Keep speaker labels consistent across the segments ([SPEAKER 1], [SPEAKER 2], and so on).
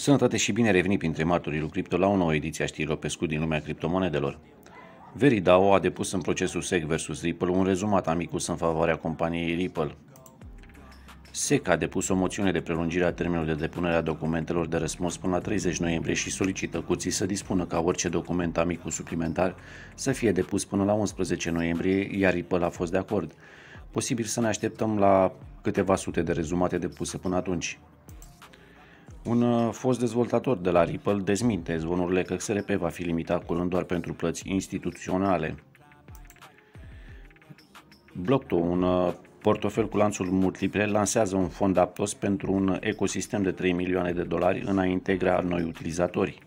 [SPEAKER 1] Sănătate și bine revenit printre martorii cripto la o nouă ediție a știrilor pe scurt din lumea criptomonedelor. Veridao a depus în procesul SEC vs Ripple un rezumat amicus în favoarea companiei Ripple. SEC a depus o moțiune de prelungire a termenului de depunere a documentelor de răspuns până la 30 noiembrie și solicită curții să dispună ca orice document amicus suplimentar să fie depus până la 11 noiembrie, iar Ripple a fost de acord. Posibil să ne așteptăm la câteva sute de rezumate depuse până atunci. Un uh, fost dezvoltator de la Ripple dezminte zvonurile că XRP va fi limitat curând doar pentru plăți instituționale. Blocto, un uh, portofel cu lanțuri multiple, lansează un fond Aptos pentru un ecosistem de 3 milioane de dolari în a integra noi utilizatori.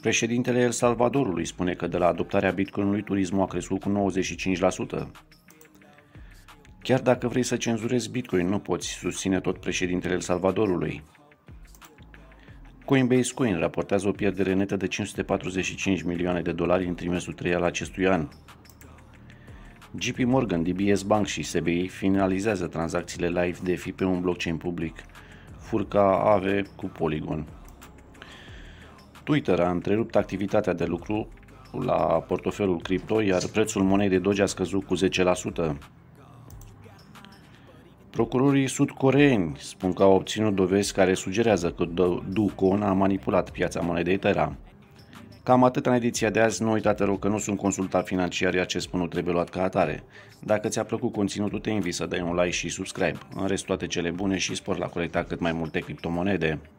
[SPEAKER 1] Președintele El Salvadorului spune că de la adoptarea Bitcoinului turismul a crescut cu 95%. Chiar dacă vrei să cenzurezi Bitcoin, nu poți, susține tot președintele El Salvadorului. Coinbase Coin raportează o pierdere netă de 545 milioane de dolari în trimestrul 3 al acestui an. JP Morgan, DBS Bank și SBI finalizează tranzacțiile live de fi pe un blockchain public. Furca AVE cu Polygon. Twitter a întrerupt activitatea de lucru la portofelul cripto, iar prețul monedei Doge a scăzut cu 10%. Procurorii sudcoreeni spun că au obținut dovezi care sugerează că Ducon a manipulat piața monedei Terra. Cam atât în ediția de azi, nu uita te rog că nu sunt consultat financiar, iar ce spun nu trebuie luat ca atare. Dacă ți-a plăcut conținutul, te invit să dai un like și subscribe. În rest, toate cele bune și spor la colecta cât mai multe criptomonede.